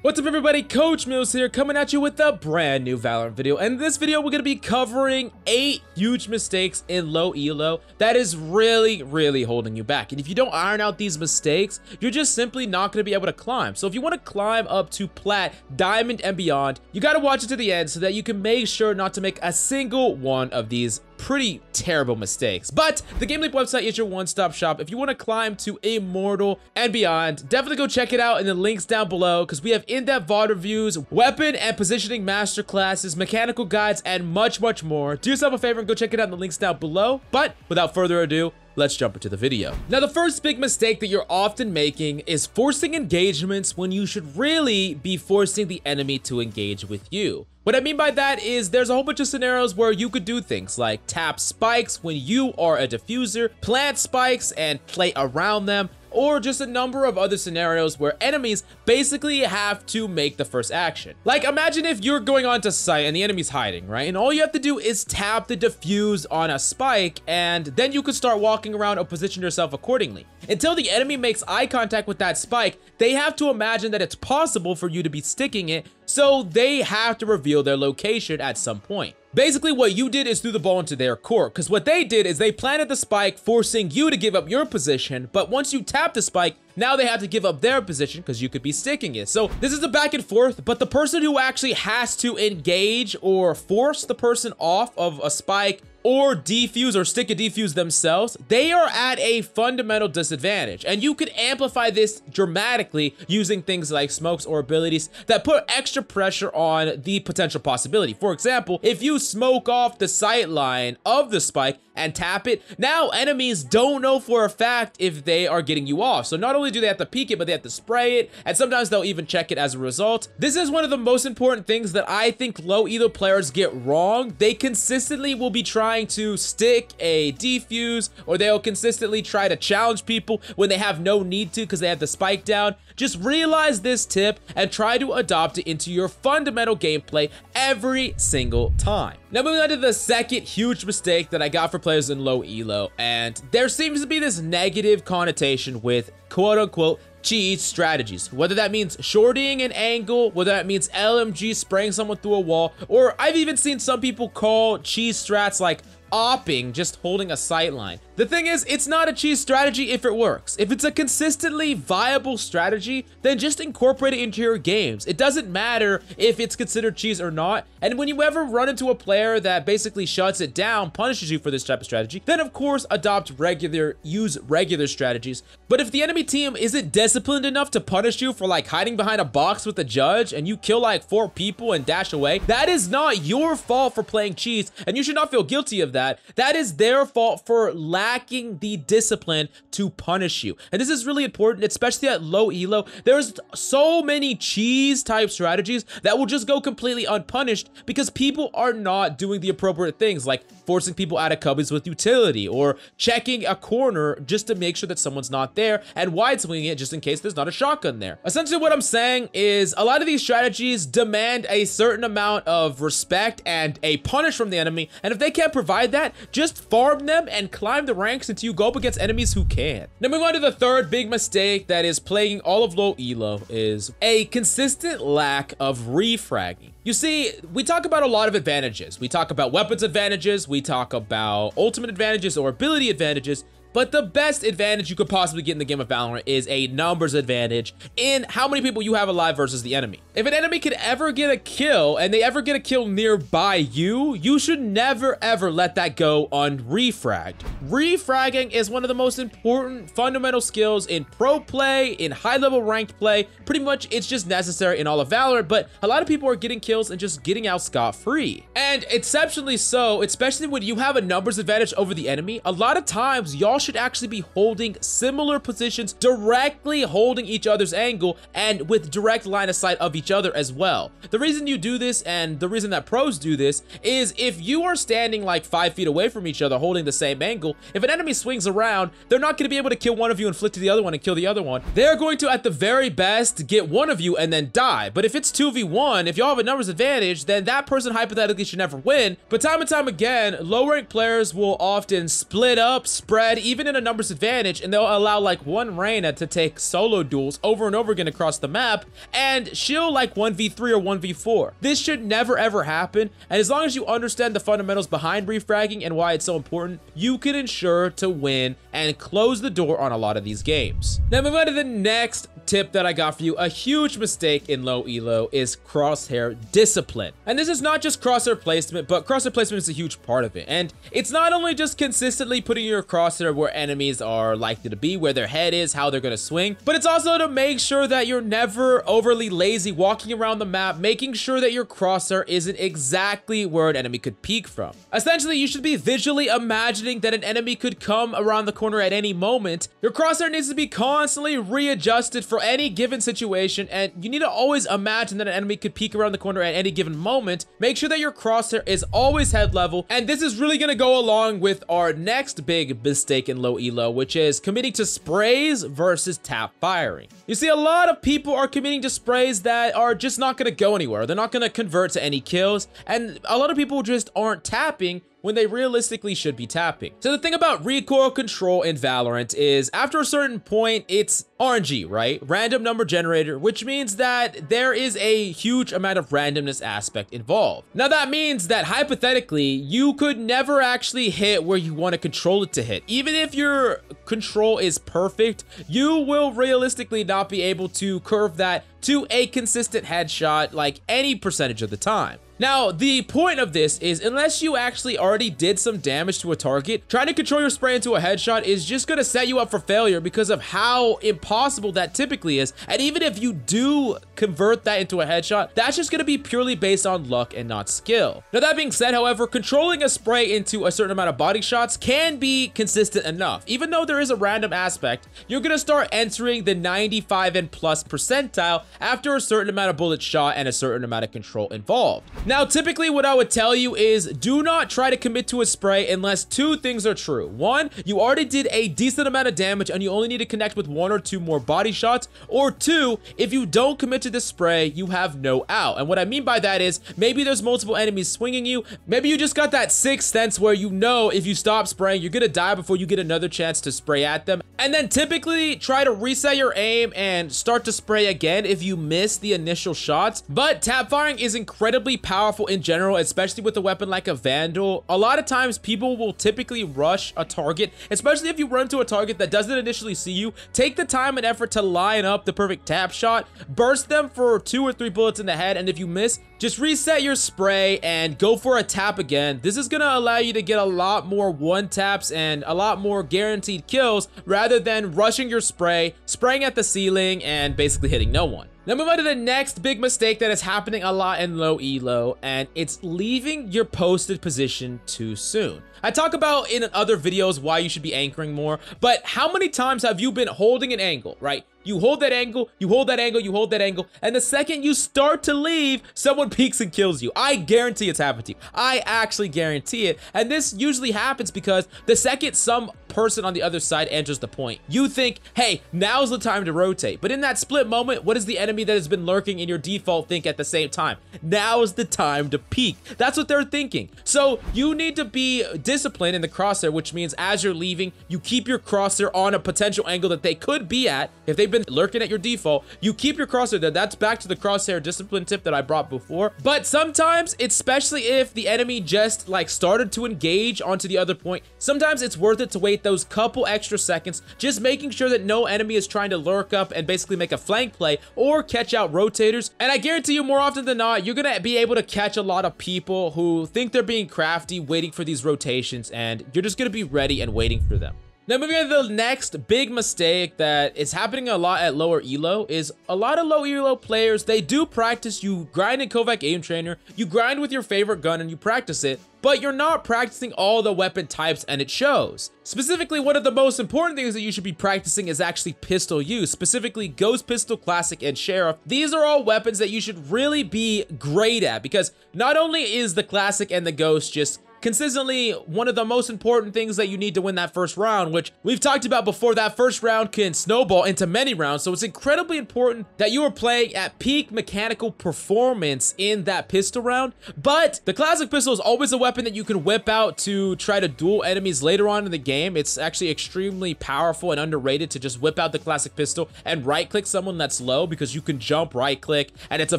What's up everybody, Coach Mills here, coming at you with a brand new Valorant video. And in this video, we're going to be covering 8 huge mistakes in low elo that is really, really holding you back. And if you don't iron out these mistakes, you're just simply not going to be able to climb. So if you want to climb up to Plat, Diamond, and beyond, you got to watch it to the end so that you can make sure not to make a single one of these pretty terrible mistakes. But the Game website is your one-stop shop. If you want to climb to Immortal and beyond, definitely go check it out in the links down below because we have in-depth VOD reviews, weapon and positioning master classes, mechanical guides, and much, much more. Do yourself a favor and go check it out in the links down below. But without further ado, let's jump into the video. Now, the first big mistake that you're often making is forcing engagements when you should really be forcing the enemy to engage with you. What I mean by that is there's a whole bunch of scenarios where you could do things like tap spikes when you are a diffuser, plant spikes and play around them, or just a number of other scenarios where enemies basically have to make the first action. Like imagine if you're going onto site and the enemy's hiding, right? And all you have to do is tap the diffuse on a spike and then you could start walking around or position yourself accordingly. Until the enemy makes eye contact with that spike, they have to imagine that it's possible for you to be sticking it, so they have to reveal their location at some point. Basically, what you did is threw the ball into their court, because what they did is they planted the spike, forcing you to give up your position, but once you tap the spike, now they have to give up their position because you could be sticking it. So this is a back and forth, but the person who actually has to engage or force the person off of a spike or defuse or stick a defuse themselves, they are at a fundamental disadvantage. And you could amplify this dramatically using things like smokes or abilities that put extra pressure on the potential possibility. For example, if you smoke off the sight line of the spike, and tap it. Now enemies don't know for a fact if they are getting you off. So not only do they have to peek it, but they have to spray it. And sometimes they'll even check it as a result. This is one of the most important things that I think low elo players get wrong. They consistently will be trying to stick a defuse or they'll consistently try to challenge people when they have no need to because they have the spike down. Just realize this tip and try to adopt it into your fundamental gameplay every single time. Now moving on to the second huge mistake that I got for players in low elo, and there seems to be this negative connotation with quote unquote cheese strategies. Whether that means shorting an angle, whether that means LMG spraying someone through a wall, or I've even seen some people call cheese strats like opping just holding a sight line. The thing is, it's not a cheese strategy if it works. If it's a consistently viable strategy, then just incorporate it into your games. It doesn't matter if it's considered cheese or not. And when you ever run into a player that basically shuts it down, punishes you for this type of strategy, then of course adopt regular, use regular strategies. But if the enemy team isn't disciplined enough to punish you for like hiding behind a box with a judge and you kill like four people and dash away, that is not your fault for playing cheese and you should not feel guilty of that. That is their fault for lacking lacking the discipline to punish you. And this is really important, especially at low elo. There's so many cheese type strategies that will just go completely unpunished because people are not doing the appropriate things like forcing people out of cubbies with utility, or checking a corner just to make sure that someone's not there, and wide swinging it just in case there's not a shotgun there. Essentially what I'm saying is a lot of these strategies demand a certain amount of respect and a punish from the enemy, and if they can't provide that, just farm them and climb the ranks until you go up against enemies who can. Now moving on to the third big mistake that is plaguing all of low elo is a consistent lack of refragging. You see, we talk about a lot of advantages. We talk about weapons advantages, we talk about ultimate advantages or ability advantages, but the best advantage you could possibly get in the game of Valorant is a numbers advantage in how many people you have alive versus the enemy. If an enemy could ever get a kill and they ever get a kill nearby you, you should never ever let that go unrefragged. Refragging is one of the most important fundamental skills in pro play, in high level ranked play. Pretty much it's just necessary in all of Valorant, but a lot of people are getting kills and just getting out scot free. And exceptionally so, especially when you have a numbers advantage over the enemy, a lot of times y'all all should actually be holding similar positions, directly holding each other's angle and with direct line of sight of each other as well. The reason you do this and the reason that pros do this is if you are standing like five feet away from each other holding the same angle, if an enemy swings around, they're not going to be able to kill one of you and flip to the other one and kill the other one. They're going to, at the very best, get one of you and then die. But if it's 2v1, if y'all have a numbers advantage, then that person hypothetically should never win. But time and time again, low rank players will often split up, spread even in a numbers advantage, and they'll allow like one Reina to take solo duels over and over again across the map, and she'll like 1v3 or 1v4. This should never ever happen, and as long as you understand the fundamentals behind refragging and why it's so important, you can ensure to win and close the door on a lot of these games. Now moving on to the next tip that I got for you, a huge mistake in low elo is crosshair discipline. And this is not just crosshair placement, but crosshair placement is a huge part of it. And it's not only just consistently putting your crosshair where enemies are likely to be, where their head is, how they're gonna swing, but it's also to make sure that you're never overly lazy walking around the map, making sure that your crosshair isn't exactly where an enemy could peek from. Essentially, you should be visually imagining that an enemy could come around the corner at any moment. Your crosshair needs to be constantly readjusted for for any given situation, and you need to always imagine that an enemy could peek around the corner at any given moment. Make sure that your crosshair is always head level, and this is really gonna go along with our next big mistake in low elo, which is committing to sprays versus tap firing. You see, a lot of people are committing to sprays that are just not gonna go anywhere. They're not gonna convert to any kills, and a lot of people just aren't tapping when they realistically should be tapping. So the thing about recoil control in Valorant is after a certain point, it's RNG, right? Random number generator, which means that there is a huge amount of randomness aspect involved. Now that means that hypothetically, you could never actually hit where you want to control it to hit. Even if your control is perfect, you will realistically not be able to curve that to a consistent headshot like any percentage of the time. Now, the point of this is unless you actually already did some damage to a target, trying to control your spray into a headshot is just going to set you up for failure because of how impossible that typically is. And even if you do convert that into a headshot, that's just going to be purely based on luck and not skill. Now, that being said, however, controlling a spray into a certain amount of body shots can be consistent enough. Even though there is a random aspect, you're going to start entering the 95 and plus percentile after a certain amount of bullet shot and a certain amount of control involved. Now, typically what I would tell you is do not try to commit to a spray unless two things are true. One, you already did a decent amount of damage and you only need to connect with one or two more body shots. Or two, if you don't commit to this spray, you have no out. And what I mean by that is maybe there's multiple enemies swinging you. Maybe you just got that sixth sense where you know if you stop spraying, you're gonna die before you get another chance to spray at them. And then typically try to reset your aim and start to spray again if you miss the initial shots. But tap firing is incredibly powerful powerful in general, especially with a weapon like a Vandal. A lot of times people will typically rush a target, especially if you run to a target that doesn't initially see you. Take the time and effort to line up the perfect tap shot, burst them for two or three bullets in the head, and if you miss, just reset your spray and go for a tap again. This is going to allow you to get a lot more one taps and a lot more guaranteed kills rather than rushing your spray, spraying at the ceiling, and basically hitting no one. Now move on to the next big mistake that is happening a lot in low elo, and it's leaving your posted position too soon. I talk about in other videos why you should be anchoring more, but how many times have you been holding an angle, right? you hold that angle, you hold that angle, you hold that angle, and the second you start to leave, someone peeks and kills you. I guarantee it's happened to you. I actually guarantee it. And this usually happens because the second some person on the other side enters the point, you think, hey, now's the time to rotate. But in that split moment, what is the enemy that has been lurking in your default think at the same time? Now is the time to peek. That's what they're thinking. So you need to be disciplined in the crosshair, which means as you're leaving, you keep your crosshair on a potential angle that they could be at if they've been been lurking at your default, you keep your crosshair there. That's back to the crosshair discipline tip that I brought before. But sometimes, especially if the enemy just like started to engage onto the other point, sometimes it's worth it to wait those couple extra seconds, just making sure that no enemy is trying to lurk up and basically make a flank play or catch out rotators. And I guarantee you more often than not, you're going to be able to catch a lot of people who think they're being crafty waiting for these rotations and you're just going to be ready and waiting for them. Now moving on to the next big mistake that is happening a lot at lower elo is a lot of low elo players, they do practice, you grind in Kovac aim trainer, you grind with your favorite gun and you practice it, but you're not practicing all the weapon types and it shows. Specifically, one of the most important things that you should be practicing is actually pistol use, specifically Ghost Pistol Classic and Sheriff. These are all weapons that you should really be great at because not only is the Classic and the Ghost just consistently one of the most important things that you need to win that first round, which we've talked about before. That first round can snowball into many rounds, so it's incredibly important that you are playing at peak mechanical performance in that pistol round. But the classic pistol is always a weapon that you can whip out to try to duel enemies later on in the game. It's actually extremely powerful and underrated to just whip out the classic pistol and right click someone that's low because you can jump right click and it's a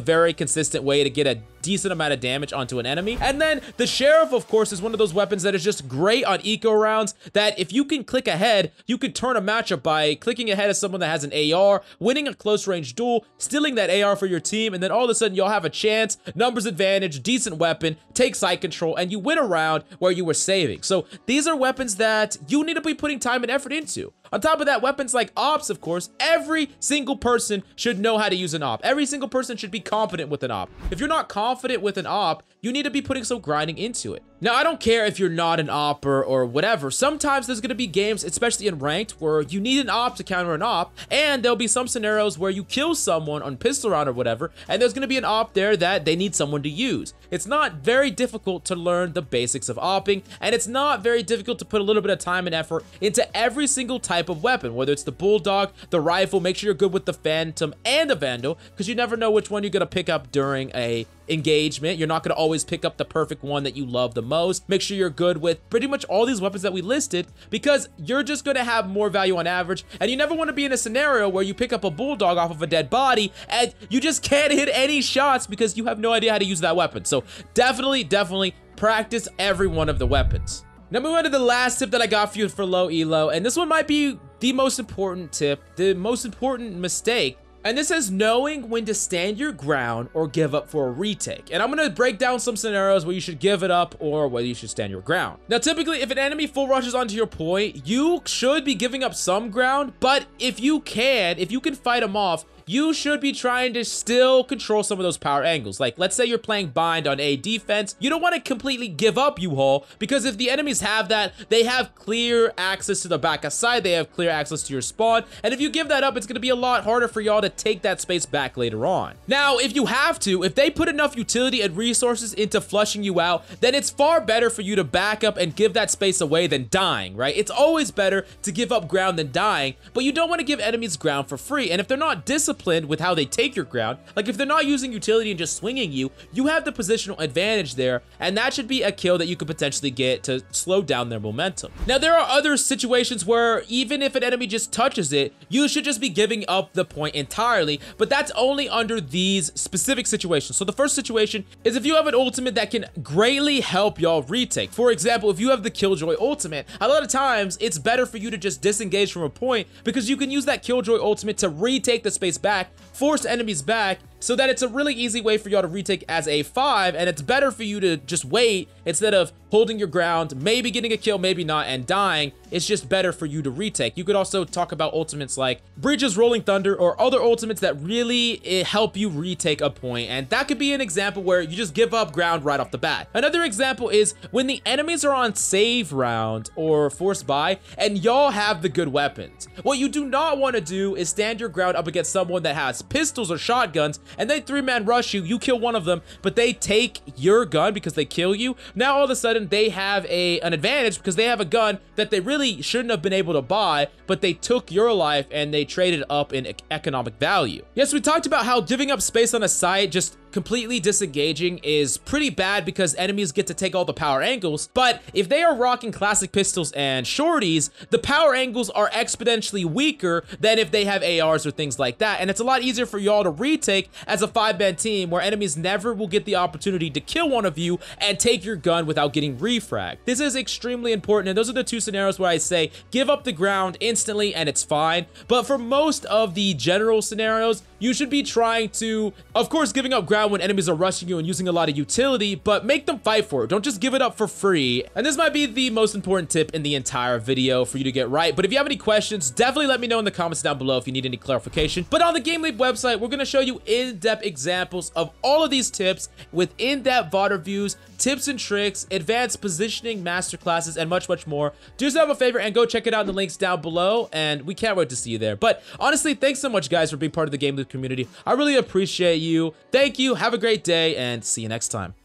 very consistent way to get a decent amount of damage onto an enemy. And then the sheriff, of course, Force is one of those weapons that is just great on eco rounds that if you can click ahead, you could turn a matchup by clicking ahead of someone that has an AR, winning a close range duel, stealing that AR for your team, and then all of a sudden you'll have a chance, numbers advantage, decent weapon, take side control, and you win a round where you were saving. So these are weapons that you need to be putting time and effort into. On top of that, weapons like ops, of course, every single person should know how to use an op. Every single person should be competent with an op. If you're not confident with an op, you need to be putting some grinding into it. Now, I don't care if you're not an op or, or whatever. Sometimes there's going to be games, especially in ranked, where you need an op to counter an op, and there'll be some scenarios where you kill someone on pistol round or whatever, and there's going to be an op there that they need someone to use. It's not very difficult to learn the basics of opping, and it's not very difficult to put a little bit of time and effort into every single type of weapon, whether it's the bulldog, the rifle, make sure you're good with the phantom and the vandal, because you never know which one you're going to pick up during a engagement. You're not going to always pick up the perfect one that you love the most. Make sure you're good with pretty much all these weapons that we listed because you're just going to have more value on average. And you never want to be in a scenario where you pick up a bulldog off of a dead body and you just can't hit any shots because you have no idea how to use that weapon. So definitely, definitely practice every one of the weapons. Now move on to the last tip that I got for you for low elo, and this one might be the most important tip, the most important mistake and this is knowing when to stand your ground or give up for a retake. And I'm gonna break down some scenarios where you should give it up or whether you should stand your ground. Now, typically, if an enemy full rushes onto your point, you should be giving up some ground, but if you can, if you can fight them off, you should be trying to still control some of those power angles. Like, let's say you're playing bind on A defense. You don't want to completely give up U-Haul because if the enemies have that, they have clear access to the back of side. They have clear access to your spawn. And if you give that up, it's going to be a lot harder for y'all to take that space back later on. Now, if you have to, if they put enough utility and resources into flushing you out, then it's far better for you to back up and give that space away than dying, right? It's always better to give up ground than dying, but you don't want to give enemies ground for free. And if they're not disciplined, disciplined with how they take your ground. Like if they're not using utility and just swinging you, you have the positional advantage there, and that should be a kill that you could potentially get to slow down their momentum. Now there are other situations where even if an enemy just touches it, you should just be giving up the point entirely, but that's only under these specific situations. So the first situation is if you have an ultimate that can greatly help y'all retake. For example, if you have the Killjoy ultimate, a lot of times it's better for you to just disengage from a point because you can use that Killjoy ultimate to retake the space back back, force enemies back, so that it's a really easy way for y'all to retake as a five and it's better for you to just wait instead of holding your ground, maybe getting a kill, maybe not, and dying. It's just better for you to retake. You could also talk about ultimates like Bridges, Rolling Thunder, or other ultimates that really eh, help you retake a point, and that could be an example where you just give up ground right off the bat. Another example is when the enemies are on save round or force buy, and y'all have the good weapons. What you do not want to do is stand your ground up against someone that has pistols or shotguns and they three-man rush you, you kill one of them, but they take your gun because they kill you, now all of a sudden they have a an advantage because they have a gun that they really shouldn't have been able to buy, but they took your life and they traded up in economic value. Yes, we talked about how giving up space on a site just completely disengaging is pretty bad because enemies get to take all the power angles, but if they are rocking classic pistols and shorties, the power angles are exponentially weaker than if they have ARs or things like that, and it's a lot easier for y'all to retake as a five-man team where enemies never will get the opportunity to kill one of you and take your gun without getting refragged. This is extremely important, and those are the two scenarios where I say give up the ground instantly and it's fine, but for most of the general scenarios, you should be trying to, of course, giving up ground when enemies are rushing you and using a lot of utility, but make them fight for it. Don't just give it up for free. And this might be the most important tip in the entire video for you to get right. But if you have any questions, definitely let me know in the comments down below if you need any clarification. But on the Game website, we're going to show you in-depth examples of all of these tips with in-depth VOD reviews, tips and tricks, advanced positioning masterclasses, and much, much more. Do yourself a favor and go check it out in the links down below, and we can't wait to see you there. But honestly, thanks so much, guys, for being part of the Game community. I really appreciate you. Thank you you, have a great day, and see you next time.